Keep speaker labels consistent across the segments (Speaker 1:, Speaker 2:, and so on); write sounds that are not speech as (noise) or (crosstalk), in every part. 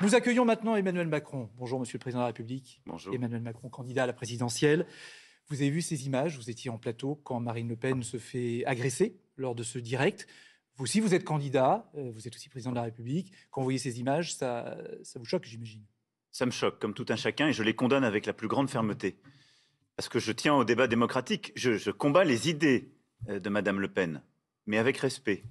Speaker 1: Nous accueillons maintenant Emmanuel Macron. Bonjour, Monsieur le Président de la République. Bonjour. Emmanuel Macron, candidat à la présidentielle. Vous avez vu ces images, vous étiez en plateau quand Marine Le Pen se fait agresser lors de ce direct. Vous aussi, vous êtes candidat, euh, vous êtes aussi président de la République. Quand vous voyez ces images, ça,
Speaker 2: vous choque, j'imagine Ça me choque, comme tout un chacun, et je les condamne avec la plus grande fermeté. Parce que je tiens au débat démocratique. Je, je combats les idées euh, de Madame Le Pen, mais avec respect.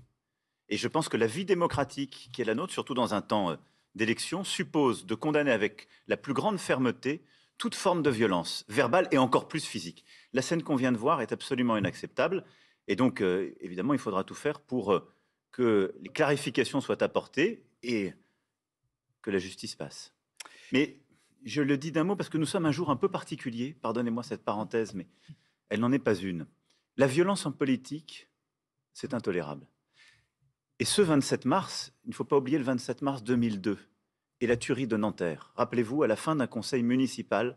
Speaker 2: Et je pense que la vie démocratique qui est la nôtre, surtout dans un temps euh, d'élection suppose de condamner avec la plus grande fermeté toute forme de violence, verbale et encore plus physique. La scène qu'on vient de voir est absolument inacceptable. Et donc, euh, évidemment, il faudra tout faire pour euh, que les clarifications soient apportées et que la justice passe. Mais je le dis d'un mot parce que nous sommes un jour un peu particulier, pardonnez-moi cette parenthèse, mais elle n'en est pas une. La violence en politique, c'est intolérable. Et ce 27 mars, il ne faut pas oublier le 27 mars 2002 et la tuerie de Nanterre. Rappelez-vous, à la fin d'un conseil municipal,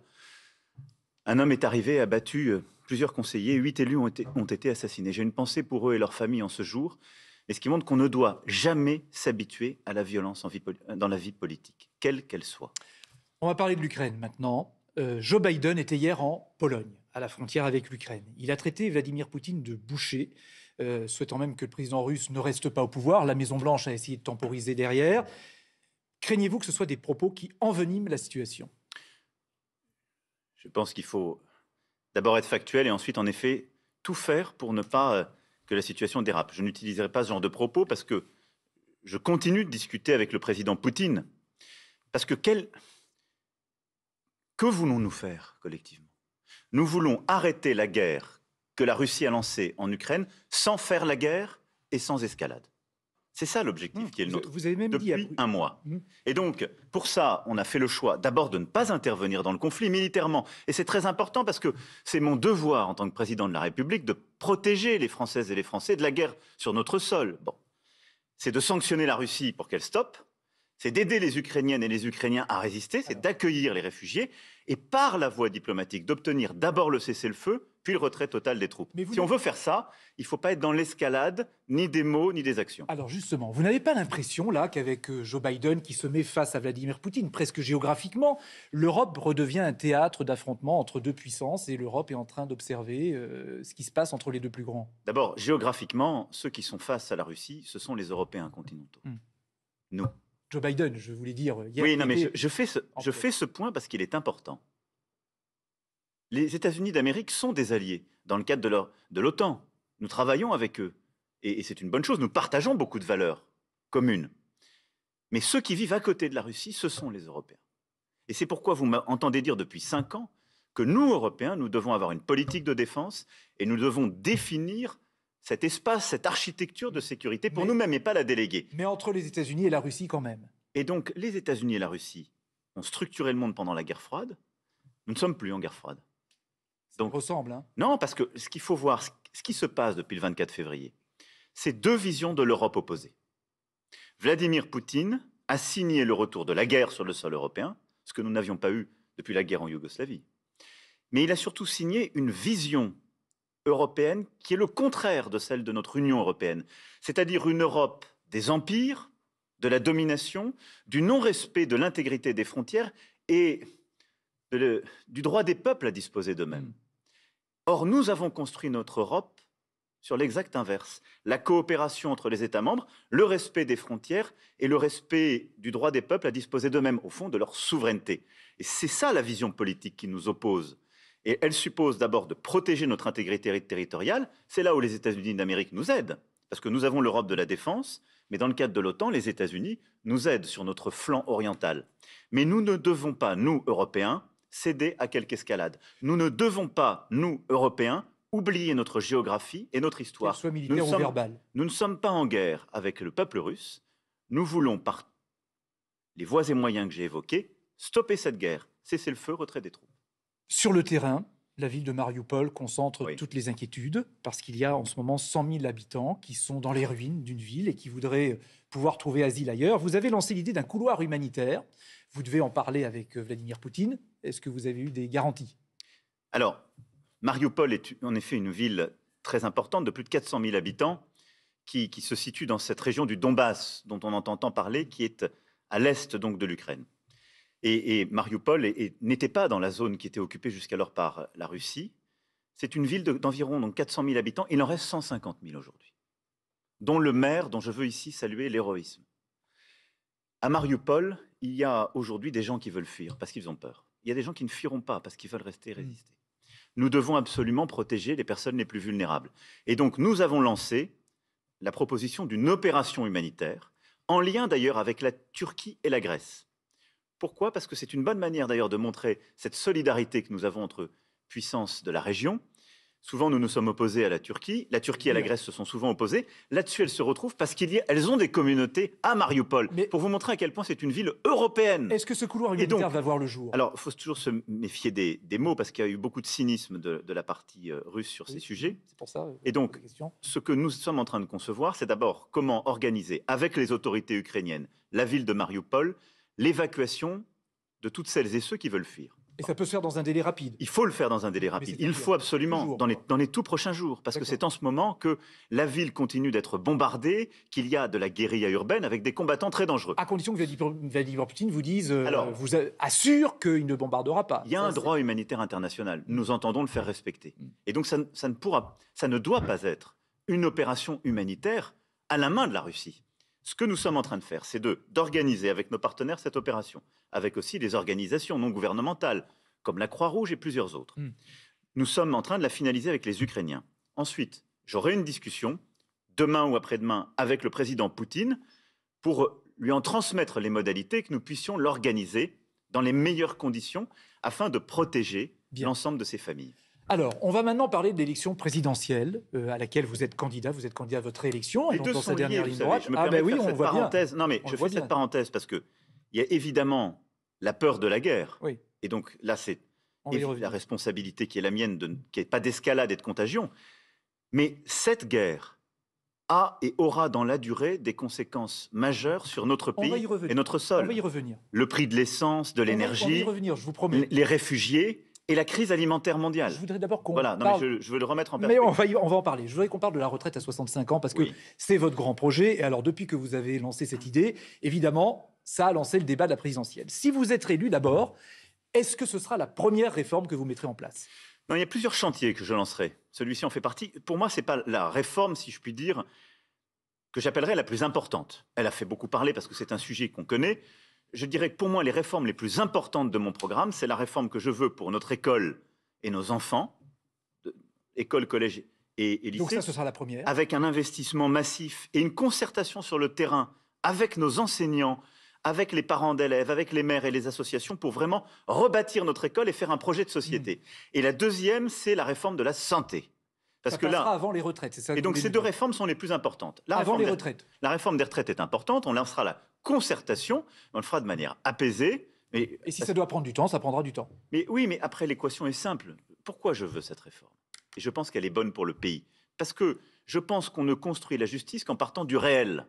Speaker 2: un homme est arrivé, a battu euh, plusieurs conseillers, huit élus ont été, assassinés. J'ai une pensée pour eux et leurs familles en ce jour, et ce qui montre qu'on ne doit jamais s'habituer à la violence dans la vie politique, quelle qu'elle soit.
Speaker 1: On va parler de l'Ukraine maintenant. Euh, Joe Biden était hier en Pologne, à la frontière avec l'Ukraine. Il a traité Vladimir Poutine de boucher euh, souhaitant même que le président russe ne reste pas au pouvoir. La Maison-Blanche a essayé de temporiser derrière. Craignez-vous que ce soit des propos qui enveniment la situation
Speaker 2: Je pense qu'il faut d'abord être factuel et ensuite, en effet, tout faire pour ne pas euh, que la situation dérape. Je n'utiliserai pas ce genre de propos parce que je continue de discuter avec le président Poutine. Parce que quel... que voulons-nous faire collectivement Nous voulons arrêter la guerre que la Russie a lancé en Ukraine sans faire la guerre et sans escalade. C'est ça l'objectif hmm. qui est le nôtre. Vous avez même depuis dit un mois. Hmm. Et donc, pour ça, on a fait le choix d'abord de ne pas intervenir dans le conflit militairement. Et c'est très important parce que c'est mon devoir en tant que président de la République de protéger les Françaises et les Français de la guerre sur notre sol. Bon. C'est de sanctionner la Russie pour qu'elle stoppe. C'est d'aider les Ukrainiennes et les Ukrainiens à résister. C'est d'accueillir les réfugiés et par la voie diplomatique d'obtenir d'abord le cessez-le-feu, puis le retrait total des troupes. si on veut faire ça, il ne faut pas être dans l'escalade, ni des mots, ni des actions.
Speaker 1: Alors justement, vous n'avez pas l'impression là qu'avec euh, Joe Biden qui se met face à Vladimir Poutine, presque géographiquement, l'Europe redevient un théâtre d'affrontement entre deux puissances et l'Europe est en train d'observer euh, ce qui se passe entre les deux plus grands
Speaker 2: D'abord, géographiquement, ceux qui sont face à la Russie, ce sont les Européens continentaux. Hmm. Nous.
Speaker 1: Joe Biden, je voulais dire Oui, non, mais
Speaker 2: je, fais ce, point parce qu'il est important. Les États-Unis d'Amérique sont des alliés dans le cadre de l'OTAN. nous travaillons avec eux. et c'est une bonne chose. Nous partageons beaucoup de valeurs communes. Mais ceux qui vivent à côté de la Russie, ce sont les Européens. Et c'est pourquoi vous m'entendez dire depuis cinq ans que nous, Européens, nous devons avoir une politique de défense et nous devons définir cet espace, cette architecture de sécurité pour nous-mêmes et pas la déléguer. Mais entre les États-Unis et la Russie quand même. Et donc les États-Unis et la Russie ont structuré le monde pendant la guerre froide. Nous ne sommes plus en guerre froide. Ça donc, ressemble. Hein. Non, parce que ce qu'il faut voir, ce qui se passe depuis le 24 février, c'est deux visions de l'Europe opposées. Vladimir Poutine a signé le retour de la guerre sur le sol européen, ce que nous n'avions pas eu depuis la guerre en Yougoslavie. Mais il a surtout signé une vision européenne qui est le contraire de celle de notre Union européenne, c'est-à-dire une Europe des empires, de la domination, du non-respect de l'intégrité des frontières et du droit des peuples à disposer d'eux-mêmes. Mm. Or, nous avons construit notre Europe sur l'exact inverse. La coopération entre les États membres, le respect des frontières et le respect du droit des peuples à disposer d'eux-mêmes, au fond, de leur souveraineté. Et c'est ça la vision politique qui nous oppose. Et elle suppose d'abord de protéger notre intégrité territoriale. C'est là où les États-Unis d'Amérique nous aident, parce que nous avons l'Europe de la défense, mais dans le cadre de l'OTAN, les États-Unis nous aident sur notre flanc oriental. Mais nous ne devons pas, nous, Européens, céder à quelque escalade. Nous ne devons pas, nous, Européens, oublier notre géographie et notre histoire. Soit militaire nous, ou verbal. nous ne sommes pas en guerre avec le peuple russe. Nous voulons, par les voies et moyens que j'ai évoqués, stopper cette guerre, cesser le feu, retrait des troupes.
Speaker 1: Sur le terrain, la ville de Mariupol concentre toutes les inquiétudes parce qu'il y a en ce moment 100 000 habitants qui sont dans les ruines d'une ville et qui voudraient pouvoir trouver asile ailleurs. Vous avez lancé l'idée d'un couloir humanitaire. Vous devez en parler avec euh, Vladimir Poutine. Est-ce que vous avez eu des garanties
Speaker 2: Alors, Mariupol est en effet une ville très importante de plus de 400 000 habitants qui, qui se situe dans cette région du Donbass dont on entend tant parler, qui est à l'est donc de l'Ukraine. Et, Mariupol n'était pas dans la zone qui était occupée jusqu'alors par euh, la Russie. C'est une ville d'environ donc 400 000 habitants. Il en reste 150 000 aujourd'hui, dont le maire, dont je veux ici saluer l'héroïsme. À Mariupol, il y a aujourd'hui des gens qui veulent fuir parce qu'ils ont peur. Il y a des gens qui ne fuiront pas parce qu'ils veulent rester et mmh. résister. Nous devons absolument protéger les personnes les plus vulnérables. Et donc, nous avons lancé la proposition d'une opération humanitaire, en lien d'ailleurs avec la Turquie et la Grèce. Pourquoi Parce que c'est une bonne manière d'ailleurs de montrer cette solidarité que nous avons entre puissances de la région. Souvent, nous nous sommes opposés à la Turquie. La Turquie et la Grèce se sont souvent opposées. Là-dessus, elles se retrouvent parce qu'elles ont des communautés à Mariupol. Mais pour vous montrer à quel point c'est une ville européenne. Est-ce que ce couloir humanitaire va voir le jour Alors, il faut toujours se méfier des, mots parce qu'il y a eu beaucoup de cynisme de, la partie euh, russe sur ces sujets. C'est pour ça. Euh, et donc, ce que nous sommes en train de concevoir, c'est d'abord comment organiser avec les autorités ukrainiennes la ville de Mariupol l'évacuation de toutes celles et ceux qui veulent fuir. Et ça peut se faire dans un délai rapide. Il faut le faire dans un délai rapide. Il faut absolument, dans, les, tout prochains jours, parce que c'est en ce moment que la ville continue d'être bombardée, qu'il y a de la guérilla urbaine avec des combattants très dangereux.
Speaker 1: À condition que Vladimir Poutine vous dise,
Speaker 2: euh, Alors, vous assure qu'il ne bombardera pas. Il y a un droit humanitaire international. Mm. Nous entendons le faire respecter. Mm. Et donc ça ne pourra, ça ne doit pas être une opération humanitaire à la main de la Russie. Ce que nous sommes en train de faire, c'est d'organiser avec nos partenaires cette opération, avec aussi des organisations non gouvernementales, comme la Croix-Rouge et plusieurs autres. Hmm. Nous sommes en train de la finaliser avec les Ukrainiens. Ensuite, j'aurai une discussion, demain ou après-demain, avec le président Poutine, pour lui en transmettre les modalités, que nous puissions l'organiser dans les meilleures conditions, afin de protéger l'ensemble de ces familles.
Speaker 1: Alors, on va maintenant parler de l'élection présidentielle euh, à laquelle vous êtes candidat. Vous êtes candidat à votre élection. et sa dernière ligne droite. je ah ben oui, on mais je fais cette
Speaker 2: parenthèse parce que il y a évidemment la peur de la guerre. Et donc là, c'est la responsabilité qui est la mienne, qui n'est pas d'escalade et de contagion. Mais cette guerre a et aura dans la durée des conséquences majeures sur notre pays et notre sol. On va y revenir. Le prix de l'essence, de l'énergie, les réfugiés, et la crise alimentaire mondiale. Je voudrais d'abord qu'on parle... je, veux le remettre en Mais on
Speaker 1: en parler. Je voudrais qu'on parle de la retraite à 65 ans parce que c'est votre grand projet. Et alors, depuis que vous avez lancé cette idée, évidemment, ça a lancé le débat de la présidentielle.
Speaker 2: Si vous êtes élu d'abord, est-ce que ce sera la première réforme que vous mettrez en place non, Il y a plusieurs chantiers que je lancerai. Celui-ci en fait partie. Pour moi, ce n'est pas la réforme, si je puis dire, que j'appellerais la plus importante. Elle a fait beaucoup parler parce que c'est un sujet qu'on connaît je dirais que pour moi, les réformes les plus importantes de mon programme, c'est la réforme que je veux pour notre école et nos enfants, école, collège et, lycée. Donc ça, ce sera la première. Avec un investissement massif et une concertation sur le terrain avec nos enseignants, avec les parents d'élèves, avec les maires et les associations pour vraiment rebâtir notre école et faire un projet de société. Hmm. Et la deuxième, c'est la réforme de la santé. Parce que là,
Speaker 1: avant les retraites, c'est ça. Et donc ces deux
Speaker 2: réformes sont les plus importantes. avant les retraites. La réforme des retraites est importante. On lancera là concertation. On le fera de manière apaisée. Mais... Et si ça doit prendre du temps, ça prendra du temps. Mais oui, mais après, l'équation est simple. Pourquoi je veux cette réforme Et je pense qu'elle est bonne pour le pays. Parce que je pense qu'on ne construit la justice qu'en partant du réel.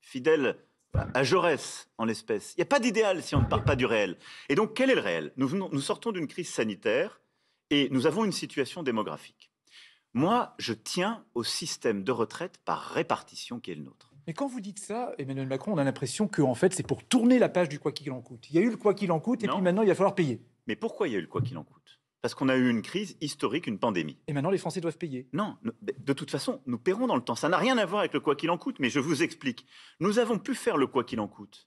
Speaker 2: Fidèle à Jaurès, en l'espèce. Il n'y a pas d'idéal si on ne part pas du réel. Et donc, quel est le réel nous, nous sortons d'une crise sanitaire et nous avons une situation démographique. Moi, je tiens au système de retraite par répartition qui est le nôtre.
Speaker 1: Mais quand vous dites ça, Emmanuel Macron, on a l'impression que en fait, c'est pour tourner la page du quoi qu'il en coûte.
Speaker 2: Il y a eu le quoi qu'il en coûte, et puis maintenant, il va falloir payer. Mais pourquoi il y a eu le quoi qu'il en coûte Parce qu'on a eu une crise historique, une pandémie. Et maintenant, les Français doivent payer. Non, ben, de toute façon, nous paierons dans le temps. Ça n'a rien à voir avec le quoi qu'il en coûte, mais je vous explique. Nous avons pu faire le quoi qu'il en coûte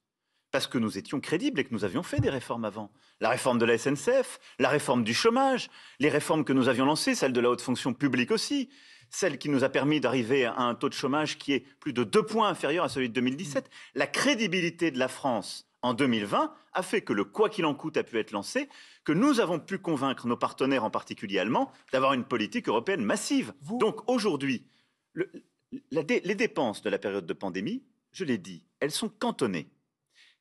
Speaker 2: parce que nous étions crédibles et que nous avions fait des réformes avant. La réforme de la SNCF, la réforme du chômage, les réformes que nous avions lancées, celle de la haute fonction publique aussi celle qui nous a permis d'arriver à un taux de chômage qui est plus de deux points inférieur à celui de 2017. Mm. La crédibilité de la France en 2020 a fait que le quoi qu'il en coûte a pu être lancé, que nous avons pu convaincre nos partenaires, en particulier allemands, d'avoir une politique européenne massive. Donc aujourd'hui, le, les dépenses de la période de pandémie, je l'ai dit, elles sont cantonnées.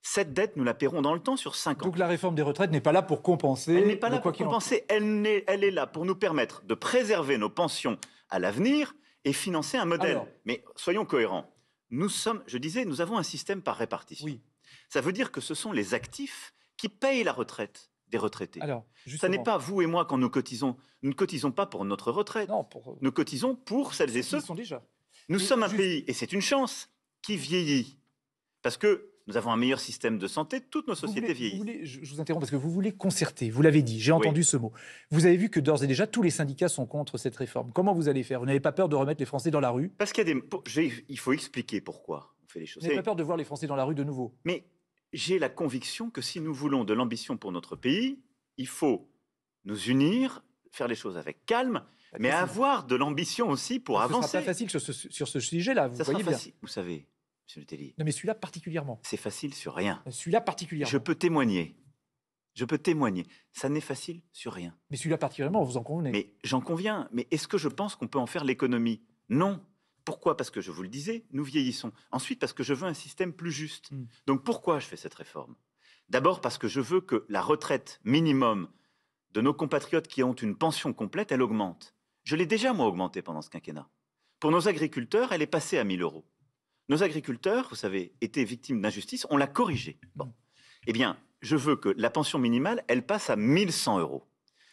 Speaker 2: Cette dette, nous la paierons dans le temps sur 5 ans. Donc la réforme des retraites n'est pas là pour compenser. Elle n'est pas là pour compenser, elle elle est là pour nous permettre de préserver nos pensions à l'avenir et financer un modèle. Mais soyons cohérents. Nous sommes, je disais, nous avons un système par répartition. Oui. Ça veut dire que ce sont les actifs qui payent la retraite des retraités. Alors, Ça n'est pas vous et moi quand nous cotisons. Nous ne cotisons pas pour notre retraite. Non, euh, Nous cotisons pour celles et ceux. sont déjà. Nous sommes un pays, et c'est une chance, qui vieillit. Parce que nous avons un meilleur système de santé, toutes nos sociétés vieillissent. je
Speaker 1: vous interromps parce que vous voulez concerter, vous l'avez dit, j'ai entendu ce mot. Vous avez vu que d'ores et déjà, tous les syndicats sont contre cette réforme. Comment vous allez faire Vous n'avez pas peur de remettre les Français dans la rue
Speaker 2: Parce qu'il y a des... Il faut expliquer pourquoi on fait les choses. Vous n'avez pas peur de voir les Français dans la rue de nouveau Mais j'ai la conviction que si nous voulons de l'ambition pour notre pays, il faut nous unir, faire les choses avec calme, mais avoir de l'ambition aussi pour avancer. Ce sera pas
Speaker 1: facile sur ce, sur ce sujet-là, vous
Speaker 2: Vous savez, monsieur Non,
Speaker 1: mais celui-là particulièrement.
Speaker 2: C'est facile sur rien. Celui-là particulièrement. Je peux témoigner. Je peux témoigner. Ça n'est facile sur rien.
Speaker 1: Mais celui-là particulièrement, vous en convenez.
Speaker 2: Mais j'en conviens. Mais est-ce que je pense qu'on peut en faire l'économie Non. Pourquoi Parce que je vous le disais, nous vieillissons. Ensuite, parce que je veux un système plus juste. Hmm. Donc pourquoi je fais cette réforme D'abord parce que je veux que la retraite minimum de nos compatriotes qui ont une pension complète, elle augmente. Je l'ai déjà, moi, augmentée pendant ce quinquennat. Pour nos agriculteurs, elle est passée à 1000 euros. Nos agriculteurs, vous savez, étaient victimes d'injustice, on l'a corrigé. Bon. Mm. Eh bien, je veux que la pension minimale, elle passe à 1100 euros.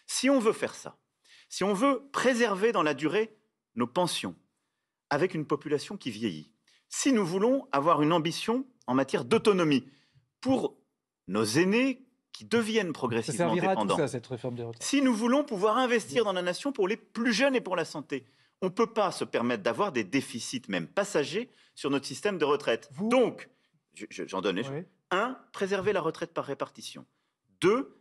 Speaker 2: Si on veut faire ça, si on veut préserver dans la durée nos pensions, avec une population qui vieillit, si nous voulons avoir une ambition en matière d'autonomie pour nos aînés qui deviennent progressivement ça dépendants, si nous voulons pouvoir investir dans la nation pour les plus jeunes et pour la santé, on ne peut pas se permettre d'avoir des déficits, même passagers, sur notre système de retraite. Donc, j'en donne. Un, préserver la retraite par répartition. Deux,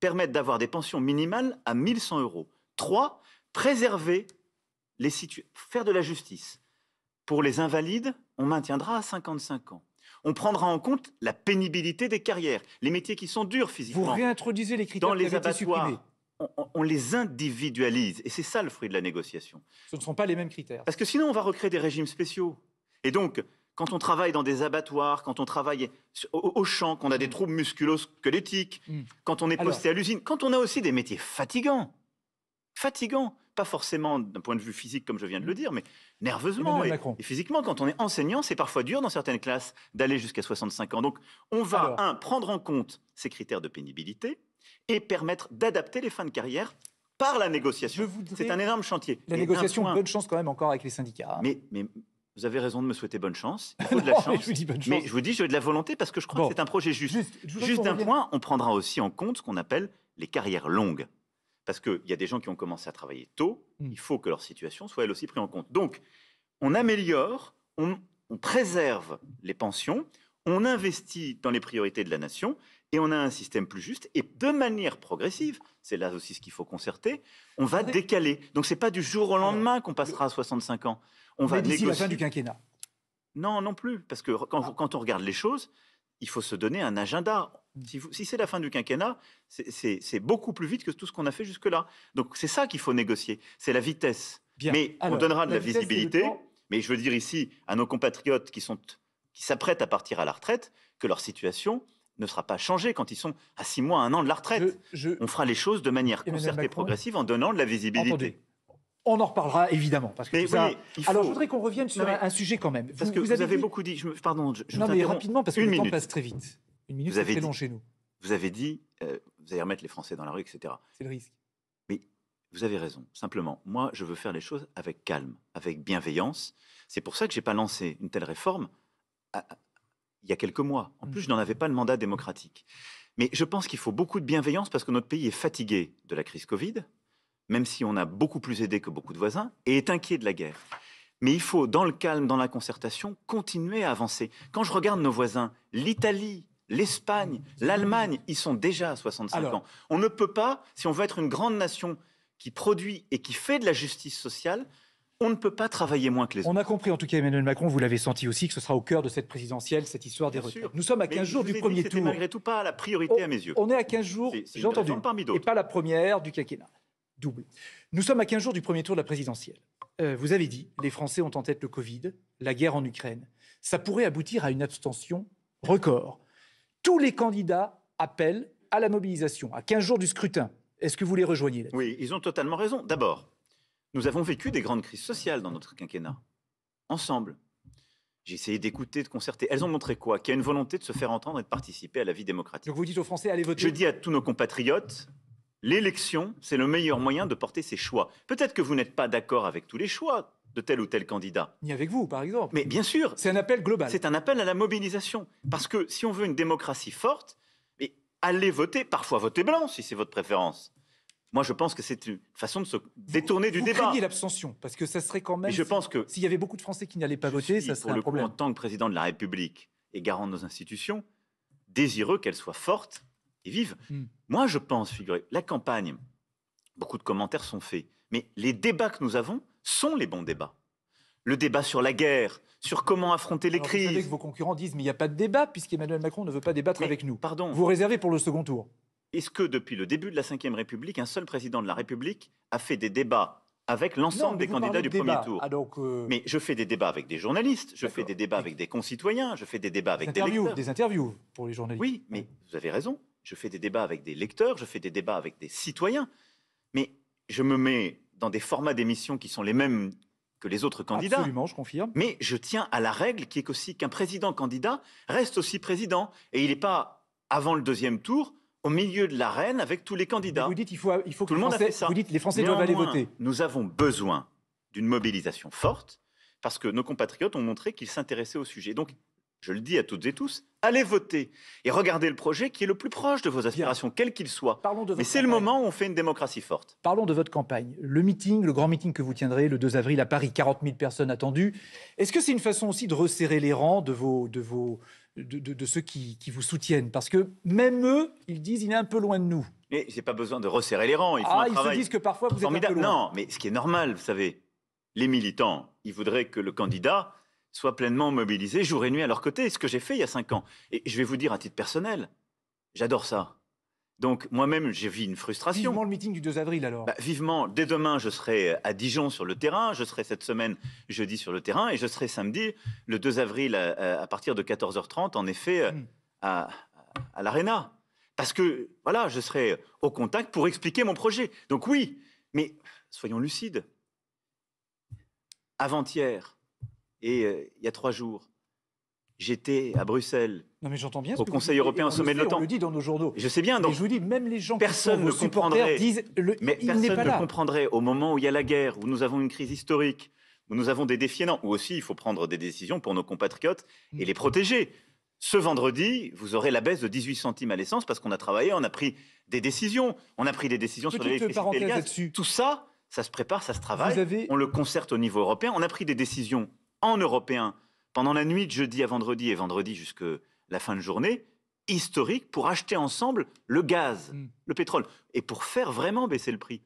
Speaker 2: permettre d'avoir des pensions minimales à 1100 euros. Trois, préserver les situations. Faire de la justice. Pour les invalides, on maintiendra à 55 ans. On prendra en compte la pénibilité des carrières, les métiers qui sont durs physiquement. Vous réintroduisez les critères dans les abattoirs. Supprimés on, les individualise. Et c'est ça le fruit de la négociation. Ce ne sont pas les mêmes critères. Parce que sinon, on va recréer des régimes spéciaux. Et donc, quand on travaille dans des abattoirs, quand on travaille au, champ, champ, qu'on a des mm. troubles musculosquelettiques, mm. quand on est posté à l'usine, quand on a aussi des métiers fatigants, fatigants, pas forcément d'un point de vue physique comme je viens de le mm. dire, mais nerveusement et, physiquement, quand on est enseignant, c'est parfois dur dans certaines classes d'aller jusqu'à 65 ans. Donc on va, un, prendre en compte ces critères de pénibilité, et permettre d'adapter les fins de carrière par la négociation. C'est un énorme chantier. La négociation, bonne
Speaker 1: chance quand même encore avec les syndicats.
Speaker 2: Mais, vous avez raison de me souhaiter bonne chance. Il faut de la (laughs) chance. Mais je vous dis bonne chance. Mais je vous dis, j'ai de la volonté parce que je crois que c'est un projet juste. Juste, un point, on prendra aussi en compte ce qu'on appelle les carrières longues. Parce qu'il y a des gens qui ont commencé à travailler tôt, hmm. il faut que leur situation soit elle aussi prise en compte. Donc, on améliore, on préserve les pensions, on investit dans les priorités de la nation, et on a un système plus juste. Et de manière progressive, c'est là aussi ce qu'il faut concerter, on va décaler. Donc c'est pas du jour au lendemain qu'on passera à 65 ans. On va d'ici la fin du quinquennat. Non, non plus, parce que quand, on regarde les choses, il faut se donner un agenda. Mm. Si, c'est la fin du quinquennat, c'est beaucoup plus vite que tout ce qu'on a fait jusque-là. Donc c'est ça qu'il faut négocier, c'est la vitesse. Mais on donnera de la, visibilité. Mais je veux dire ici à nos compatriotes qui sont qui s'apprêtent à partir à la retraite que leur situation ne sera pas changé quand ils sont à six mois, un an de la retraite. On fera les choses de manière concertée, progressive, en donnant de la visibilité.
Speaker 1: On en reparlera évidemment. Parce que mais, Alors je voudrais qu'on revienne sur un sujet quand même. Vous, parce que vous, avez, beaucoup
Speaker 2: dit. Je me... Pardon, je, rapidement parce que le temps passe très vite. Une minute, long chez nous. Vous avez dit, euh, vous allez remettre les Français dans la rue, etc. C'est le risque. Mais vous avez raison. Simplement, moi, je veux faire les choses avec calme, avec bienveillance. C'est pour ça que j'ai pas lancé une telle réforme à, il y a quelques mois. En mmh. plus, je n'en avais pas le mandat démocratique. Mais je pense qu'il faut beaucoup de bienveillance parce que notre pays est fatigué de la crise Covid, même si on a beaucoup plus aidé que beaucoup de voisins, et est inquiet de la guerre. Mais il faut, dans le calme, dans la concertation, continuer à avancer. Quand je regarde nos voisins, l'Italie, l'Espagne, l'Allemagne, ils sont déjà à 65 ans. On ne peut pas, si on veut être une grande nation qui produit et qui fait de la justice sociale, on ne peut pas travailler moins que les autres.
Speaker 1: On a compris, en tout cas, Emmanuel Macron, vous l'avez senti aussi, que ce sera au cœur de cette présidentielle, cette histoire des retours. Nous sommes à 15 jours du premier tour. malgré tout pas la priorité à mes yeux. On est à 15 jours, j'ai entendu, parmi et pas la première du quinquennat. Double. Nous sommes à 15 jours du premier tour de la présidentielle. Euh, vous avez dit, les Français ont en tête le Covid, la guerre en Ukraine. Ça pourrait aboutir à une abstention record. Tous les candidats
Speaker 2: appellent à la mobilisation, à 15 jours du scrutin. Est-ce que vous les rejoignez Oui, ils ont totalement raison. D'abord, nous avons vécu des grandes crises sociales dans notre quinquennat, ensemble. J'ai essayé d'écouter, de concerter. Elles ont montré quoi Qu'il y a une volonté de se faire entendre et de participer à la vie démocratique. Donc vous dites aux Français, allez voter. Je dis à tous nos compatriotes, l'élection, c'est le meilleur moyen de porter ses choix. Peut-être que vous n'êtes pas d'accord avec tous les choix de tel ou tel candidat. Ni avec vous, par exemple. Mais bien sûr. C'est un appel global. C'est un appel à la mobilisation. Parce que si on veut une démocratie forte, allez voter, parfois votez blanc si c'est votre préférence. Moi, je pense que c'est une façon de se détourner du débat. Vous
Speaker 1: l'abstention, parce que ça serait quand même. je si,
Speaker 2: pense que s'il y avait beaucoup de Français qui n'allaient pas voter, ça serait un le problème. Coup, en tant que président de la République et garant de nos institutions, désireux qu'elles soient fortes et vives. Hmm. Moi, je pense, figurez, la campagne. Beaucoup de commentaires sont faits, mais les débats que nous avons sont les bons débats. Le débat sur la guerre, sur comment affronter les crises. Vous savez que
Speaker 1: vos concurrents disent mais il n'y a pas de débat puisqu'Emmanuel Macron ne veut pas débattre avec nous. Pardon. Vous réservez pour le second tour
Speaker 2: est-ce que depuis le début de la Ve République, un seul président de la République a fait des débats avec l'ensemble des candidats du premier tour. Ah, euh, mais je fais des débats avec des journalistes, je fais des débats avec des concitoyens, je fais des débats avec des, des lecteurs. Des
Speaker 1: interviews pour les journalistes. Oui,
Speaker 2: mais vous avez raison. Je fais des débats avec des lecteurs, je fais des débats avec des citoyens. Mais je me mets dans des formats d'émissions qui sont les mêmes que les autres candidats. Absolument, je confirme. Mais je tiens à la règle qui est aussi qu'un président candidat reste aussi président et il n'est pas avant le deuxième tour au milieu de l'arène avec tous les candidats. vous dites il faut, il faut que Tout les Français, le monde a fait ça. Vous dites les Français doivent aller voter. Nous avons besoin d'une mobilisation forte parce que nos compatriotes ont montré qu'ils s'intéressaient au sujet. Donc, je le dis à toutes et tous, allez voter et regardez le projet qui est le plus proche de vos aspirations, quel qu'il soit. Parlons Mais c'est le moment où on fait une démocratie forte.
Speaker 1: Parlons de votre campagne. Le meeting, le grand meeting que vous tiendrez le 2 avril à Paris, 40 000 personnes attendues. Est-ce que c'est une façon aussi de resserrer les rangs de vos, de vos, de, ceux qui, vous soutiennent. Parce que même eux, ils disent il est un peu loin de nous.
Speaker 2: Mais j'ai pas besoin de resserrer les rangs. Ils, ah, ils se disent que parfois vous êtes un peu loin. Non, mais ce qui est normal, vous savez, les militants, ils voudraient que le candidat soit pleinement mobilisé jour et nuit à leur côté, ce que j'ai fait il y a cinq ans. Et je vais vous dire à titre personnel, j'adore ça. Donc moi-même, j'ai vu une frustration. Vivement le meeting du 2 avril alors. Bah, vivement, dès demain, je serai à Dijon sur le terrain, je serai cette semaine jeudi sur le terrain et je serai samedi, le 2 avril, à, partir de 14h30, en effet, euh, hmm. à, l'Arena. Parce que, voilà, je serai au contact pour expliquer mon projet. Donc oui, mais soyons lucides. Avant-hier, et euh, il y a trois jours, J'étais à Bruxelles. mais j'entends
Speaker 1: bien. Au Conseil européen, au sommet de l'OTAN. On le dit dans nos journaux.
Speaker 2: Je sais bien. Donc, je vous dis, même les gens personne ne comprendrait. Disent, mais personne ne comprendrait au moment où il y a la guerre, où nous avons une crise historique, où nous avons des défis énormes, où aussi il faut prendre des décisions pour nos compatriotes et les protéger. Ce vendredi, vous aurez la baisse de 18 centimes à l'essence parce qu'on a travaillé, on a pris des décisions, on a pris des décisions sur l'électricité et le gaz. Tout ça, ça se prépare, ça se travaille. On le concerte au niveau européen. On a pris des décisions en européen pendant la nuit de jeudi à vendredi et vendredi jusque la fin de journée, historique pour acheter ensemble le gaz, mm. le pétrole, et pour faire vraiment baisser le prix.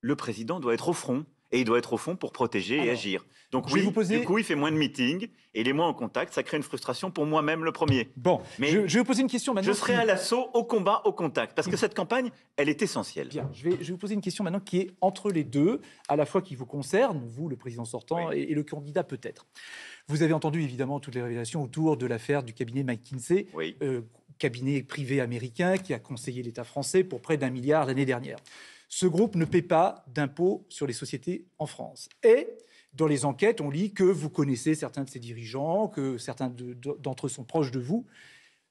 Speaker 2: Le président doit être au front et il doit être au fond pour protéger et agir. Donc oui, vous du coup, il fait moins de meetings et il est moins en contact. Ça crée une frustration pour moi-même le premier. Bon, mais je, vais vous poser une question maintenant. Je serai à l'assaut, au combat, au contact, parce que cette campagne, elle est essentielle. Bien,
Speaker 1: je vais, je vais vous poser une question maintenant qui est entre les deux, à la fois qui vous concerne, vous, le président sortant, et, le candidat peut-être. Vous avez entendu évidemment toutes les révélations autour de l'affaire du cabinet McKinsey, euh, cabinet privé américain qui a conseillé l'État français pour près d'un milliard l'année dernière. Ce groupe ne paie pas d'impôts sur les sociétés en France. Et dans les enquêtes, on lit que vous connaissez certains de ses dirigeants, que certains d'entre eux sont proches de vous.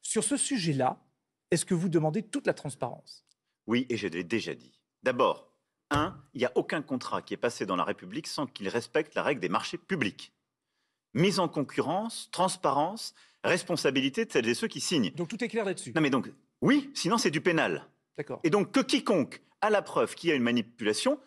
Speaker 1: Sur ce sujet-là, est-ce que vous demandez toute la transparence
Speaker 2: Oui, et je l'ai déjà dit. D'abord, un, il n'y a aucun contrat qui est passé dans la République sans qu'il respecte la règle des marchés publics. Mise en concurrence, transparence, responsabilité de celles et ceux qui signent. Donc tout est clair là-dessus. Non mais donc, oui, sinon c'est du pénal. D'accord. Et donc que quiconque à la preuve qu'il y a une manipulation,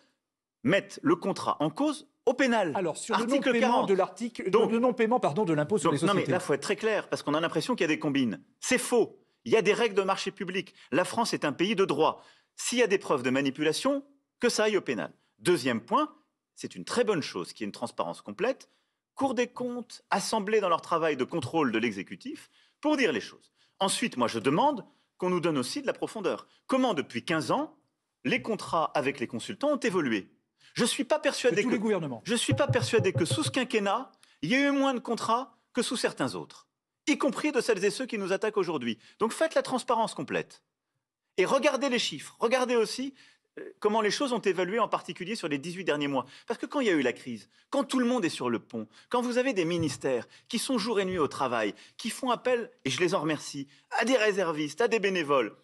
Speaker 2: mettent le contrat en cause au pénal. Alors, sur le non-paiement de l'article, donc, le non-paiement, pardon, de l'impôt sur les sociétés. Non, mais là, faut être très clair, parce qu'on a l'impression qu'il y a des combines. C'est faux. Il y a des règles de marché public. La France est un pays de droit. S'il y a des preuves de manipulation, que ça aille au pénal. Deuxième point, c'est une très bonne chose qu'il y ait une transparence complète. Cour des comptes, assemblée dans leur travail de contrôle de l'exécutif, pour dire les choses. Ensuite, moi, je demande qu'on nous donne aussi de la profondeur. Comment, depuis 15 ans, les contrats avec les consultants ont évolué. Je ne suis pas persuadé que Je suis pas persuadé que sous ce quinquennat, il y a eu moins de contrats que sous certains autres, y compris de celles et ceux qui nous attaquent aujourd'hui. Donc faites la transparence complète et regardez les chiffres. Regardez aussi euh, comment les choses ont évolué, en particulier sur les 18 derniers mois. Parce que quand il y a eu la crise, quand tout le monde est sur le pont, quand vous avez des ministères qui sont jour et nuit au travail, qui font appel, et je les en remercie, à des réservistes, à des bénévoles,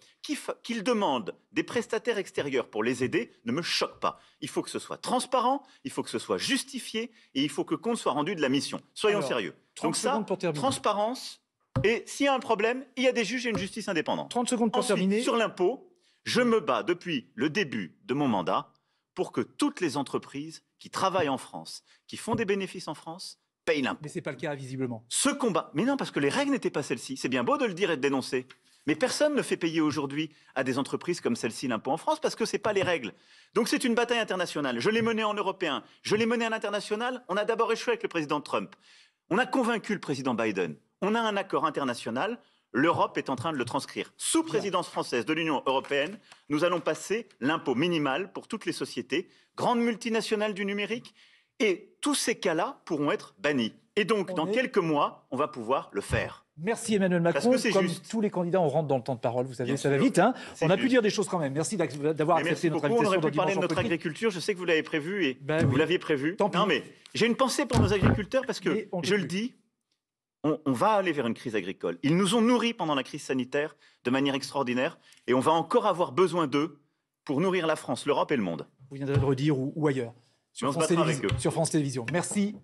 Speaker 2: qu'il demandent des prestataires extérieurs pour les aider ne me choque pas. Il faut que ce soit transparent, il faut que ce soit justifié et il faut que compte soit rendu de la mission. Soyons sérieux. Donc ça, transparence. Et s'il y a un problème, il y a des juges et une justice indépendante. 30 secondes pour Sur l'impôt, je me bats depuis le début de mon mandat pour que toutes les entreprises qui travaillent en France, qui font des bénéfices en France, payent l'impôt. Mais ce n'est pas le cas, visiblement. Ce combat. Mais non, parce que les règles n'étaient pas celles-ci. C'est bien beau de le dire et de dénoncer. Mais personne ne fait payer aujourd'hui à des entreprises comme celle-ci l'impôt en France parce que ce n'est pas les règles. Donc c'est une bataille internationale. Je l'ai menée en européen, je l'ai menée à l'international. On a d'abord échoué avec le président Trump. On a convaincu le président Biden. On a un accord international. L'Europe est en train de le transcrire. Sous présidence française de l'Union européenne, nous allons passer l'impôt minimal pour toutes les sociétés, grandes multinationales du numérique, et tous ces cas-là pourront être bannis. Et donc, dans quelques mois, on va pouvoir le faire.
Speaker 1: Merci Emmanuel Macron. Comme tous les candidats, on rentre dans le temps de parole. Vous savez, ça va vite. Hein. on a pu dire des choses quand même. Merci euh, d'avoir accepté notre invitation. On aurait parler de notre
Speaker 2: agriculture. Je sais que vous l'avez prévu et ben vous l'aviez prévu. Tant non, mais j'ai une pensée pour nos agriculteurs parce que je le dis, on, va aller vers une crise agricole. Ils nous ont nourris pendant la crise sanitaire de manière extraordinaire et on va encore avoir besoin d'eux pour nourrir la France, l'Europe et le monde.
Speaker 1: Vous viendrez de redire ou, ailleurs
Speaker 2: sur France, sur France
Speaker 1: Télévisions. Merci.